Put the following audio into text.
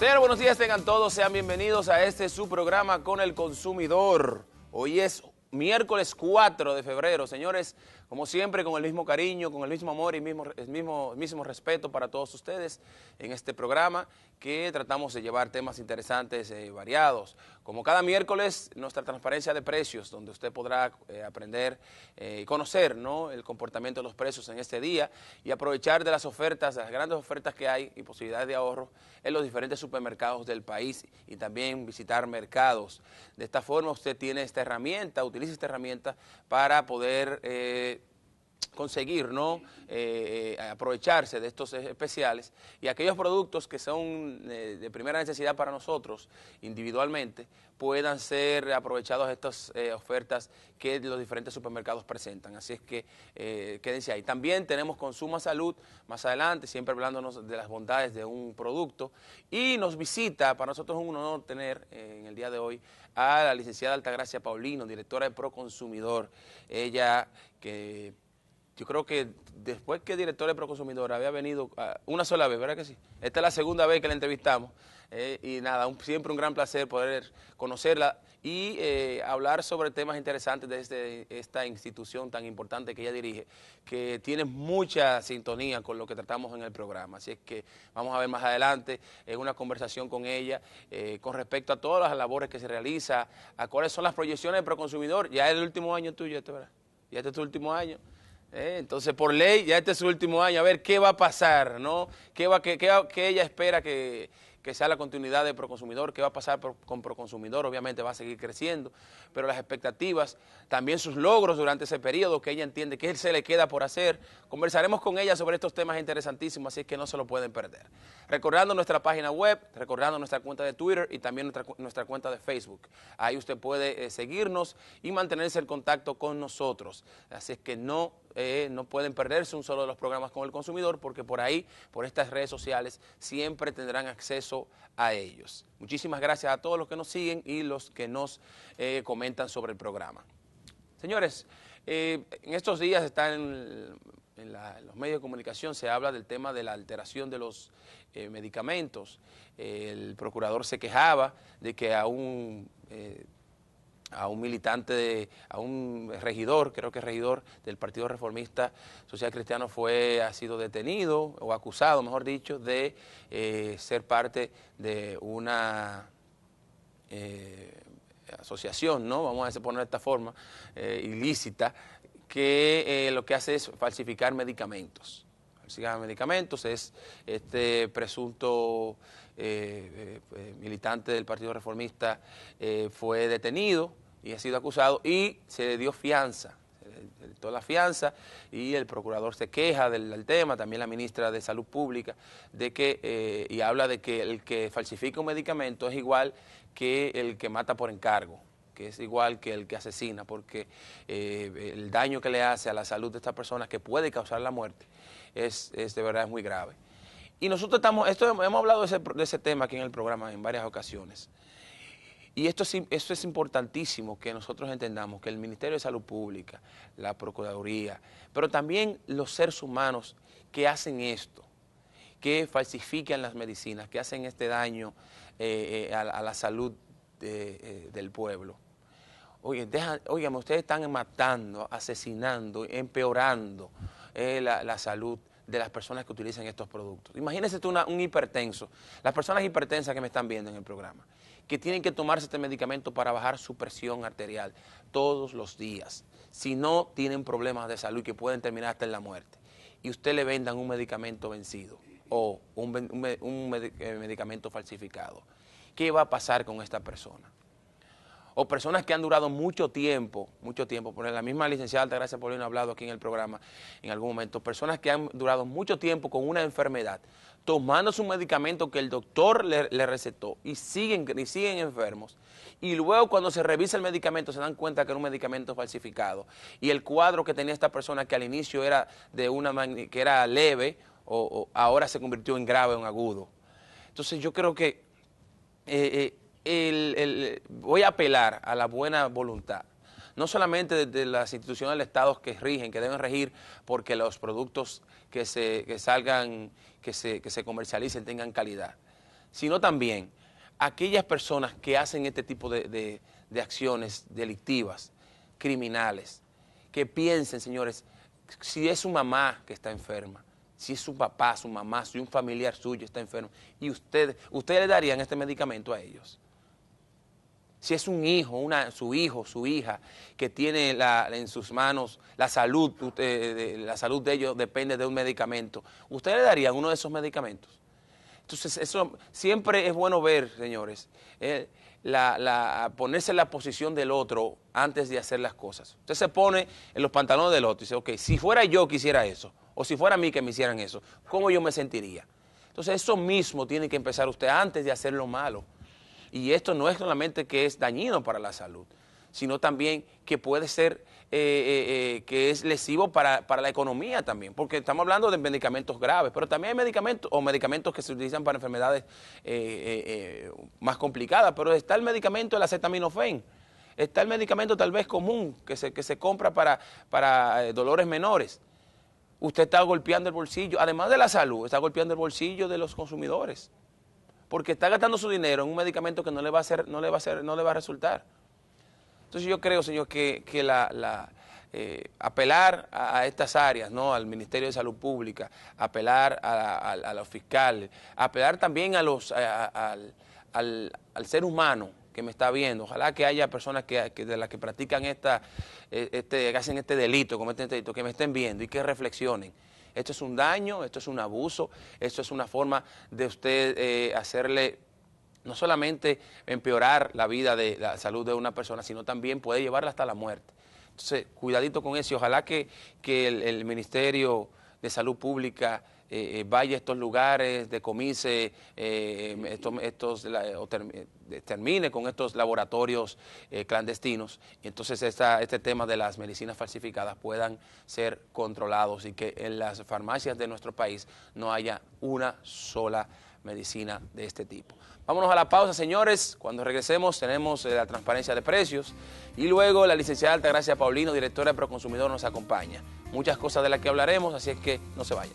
Señores, buenos días tengan todos, sean bienvenidos a este su programa con el consumidor. Hoy es miércoles 4 de febrero, señores. Como siempre, con el mismo cariño, con el mismo amor y el mismo, mismo, mismo respeto para todos ustedes en este programa que tratamos de llevar temas interesantes y eh, variados. Como cada miércoles, nuestra transparencia de precios, donde usted podrá eh, aprender eh, y conocer el comportamiento de los precios en este día y aprovechar de las ofertas, las grandes ofertas que hay y posibilidades de ahorro en los diferentes supermercados del país y también visitar mercados. De esta forma usted tiene esta herramienta, utiliza esta herramienta para poder conseguir, ¿no? Eh, eh, aprovecharse de estos e-, especiales y aquellos productos que son eh, de primera necesidad para nosotros individualmente puedan ser aprovechados estas ofertas que los diferentes supermercados presentan. Así es que quédense ahí. También tenemos Consuma Salud más adelante, siempre hablándonos de las bondades de un producto. Y nos visita, para nosotros es un honor tener en el día de hoy a la licenciada Altagracia Paulino, directora de Proconsumidor. Ella que yo creo que después que directora director de Proconsumidor había venido ah, una sola vez, ¿verdad que sí? Esta es la segunda vez que la entrevistamos eh, y nada, siempre un gran placer poder conocerla y eh, hablar sobre temas interesantes de este, esta institución tan importante que ella dirige, que tiene mucha sintonía con lo que tratamos en el programa. Así es que vamos a ver más adelante en una conversación con ella eh, con respecto a todas las labores que se realiza, a cuáles son las proyecciones de Proconsumidor. Ya es el último año tuyo, este, ¿verdad? Ya este es tu último año. ¿Eh? entonces, por ley, ya este es su último año, a ver qué va a pasar, ¿no? ¿Qué, va, qué, ella espera que, sea la continuidad de Proconsumidor? ¿Qué va a pasar con Proconsumidor? Obviamente va a seguir creciendo, pero las expectativas, también sus logros durante ese periodo que ella entiende que él se le queda por hacer. Conversaremos con ella sobre estos temas interesantísimos, así es que no se lo pueden perder. Recordando nuestra página web, recordando nuestra cuenta de Twitter y también nuestra, cuenta de Facebook. Ahí usted puede eh, seguirnos y mantenerse en contacto con nosotros. Así es que no eh, no pueden perderse un solo de los programas con el consumidor porque por ahí, por estas redes sociales, siempre tendrán acceso a ellos. Muchísimas gracias a todos los que nos siguen y los que nos eh, comentan sobre el programa. Señores, eh, en estos días están en, en, los medios de comunicación, se habla del tema de la alteración de los medicamentos. el procurador se quejaba de que aún a un militante, a un regidor, creo que regidor del Partido Reformista Social Cristiano fue, ha sido detenido o acusado, mejor dicho, de eh, ser parte de una eh, asociación, ¿no? Vamos a poner de esta forma, eh, ilícita, que lo que hace es falsificar medicamentos. Falsificar medicamentos es este presunto eh, eh, militante del Partido Reformista, eh, fue detenido y ha sido acusado y se le dio fianza toda la fianza y el procurador se queja del, tema, también la ministra de Salud Pública, de que, y habla de que el que falsifica un medicamento es igual que el que mata por encargo que es igual que el que asesina, porque el daño que le hace a la salud de estas personas que puede causar la muerte, es, es de verdad es muy grave. Y nosotros estamos, esto, hemos hablado de ese, de ese, tema aquí en el programa en varias ocasiones. Y esto es, esto es importantísimo que nosotros entendamos que el Ministerio de Salud Pública, la Procuraduría, pero también los seres humanos que hacen esto, que falsifican las medicinas, que hacen este daño eh, eh, a, la salud eh, del pueblo. Oye, oigan, ustedes están matando, asesinando, empeorando la salud de las personas que utilizan estos productos. Imagínese tú un hipertenso, las personas hipertensas que me están viendo en el programa, que tienen que tomarse este medicamento para bajar su presión arterial todos los días. Si no, tienen problemas de salud que pueden terminar hasta en la muerte. Y usted le vendan un medicamento vencido o un eh, medicamento falsificado. ¿Qué va a pasar con esta persona? o personas que han durado mucho tiempo, mucho tiempo, por la misma licenciada gracias Paulino ha hablado aquí en el programa en algún momento, personas que han durado mucho tiempo con una enfermedad, tomando su medicamento que el doctor le, recetó y siguen, y siguen enfermos, y luego cuando se revisa el medicamento se dan cuenta que era un medicamento falsificado, y el cuadro que tenía esta persona que al inicio era, de una que era leve, o, ahora se convirtió en grave o en agudo. Entonces yo creo que... Eh, eh, voy a apelar a la buena voluntad no solamente de, las instituciones del Estado que rigen, que deben regir porque los productos que, salgan, que se, comercialicen tengan calidad, sino también aquellas personas que hacen este tipo de, acciones delictivas, criminales, que piensen, señores, si es su mamá que está enferma, si es su papá, su mamá, si un familiar suyo está enfermo, y ustedes, ustedes le darían este medicamento a ellos si es un hijo, su hijo, su hija, que tiene en sus manos la salud, la salud de ellos depende de un medicamento, ¿usted le daría uno de esos medicamentos? Entonces, eso siempre es bueno ver, señores, eh, ponerse en la posición del otro antes de hacer las cosas. Usted se pone en los pantalones del otro y dice, ok, si fuera yo que hiciera eso, o si fuera a mí que me hicieran eso, ¿cómo yo me sentiría? Entonces, eso mismo tiene que empezar usted antes de hacer lo malo. Y esto no es solamente que es dañino para la salud, sino también que puede ser eh, eh, eh, que es lesivo para, la economía también, porque estamos hablando de medicamentos graves, pero también hay medicamentos o medicamentos que se utilizan para enfermedades más complicadas, pero está el medicamento, el acetaminofén, está el medicamento tal vez común que se, compra para dolores menores. Usted está golpeando el bolsillo, además de la salud, está golpeando el bolsillo de los consumidores porque está gastando su dinero en un medicamento que no le va a hacer, no le va a hacer, no le va a resultar. Entonces yo creo, señor, que, eh, apelar a, estas áreas, ¿no? al Ministerio de Salud Pública, apelar a, los fiscales, apelar también a los, al, ser humano que me está viendo. Ojalá que haya personas que, de las que practican esta, eh, este, hacen este delito, cometen este delito, que me estén viendo y que reflexionen. Esto es un daño, esto es un abuso, esto es una forma de usted eh, hacerle no solamente empeorar la vida de la salud de una persona, sino también puede llevarla hasta la muerte. Entonces, cuidadito con eso y ojalá que, que el Ministerio de Salud Pública eh, eh, vaya a estos lugares, de eh, eh, estos, estos termine con estos laboratorios clandestinos. Y entonces este tema de las medicinas falsificadas puedan ser controlados y que en las farmacias de nuestro país no haya una sola medicina de este tipo. Vámonos a la pausa, señores. Cuando regresemos tenemos la transparencia de precios y luego la licenciada Altagracia Paulino, directora de Proconsumidor, nos acompaña. Muchas cosas de las que hablaremos, así es que no se vayan.